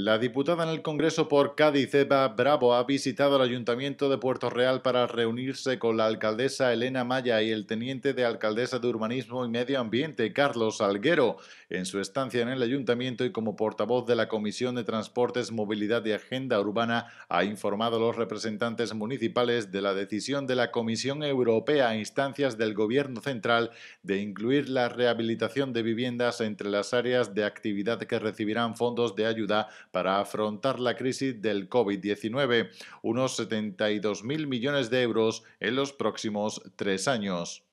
La diputada en el Congreso por Cádiz, Eva Bravo, ha visitado el Ayuntamiento de Puerto Real para reunirse con la alcaldesa Elena Maya y el teniente de alcaldesa de Urbanismo y Medio Ambiente, Carlos Alguero. En su estancia en el Ayuntamiento y como portavoz de la Comisión de Transportes, Movilidad y Agenda Urbana, ha informado a los representantes municipales de la decisión de la Comisión Europea a instancias del Gobierno Central de incluir la rehabilitación de viviendas entre las áreas de actividad que recibirán fondos de ayuda para afrontar la crisis del COVID-19, unos 72.000 millones de euros en los próximos tres años.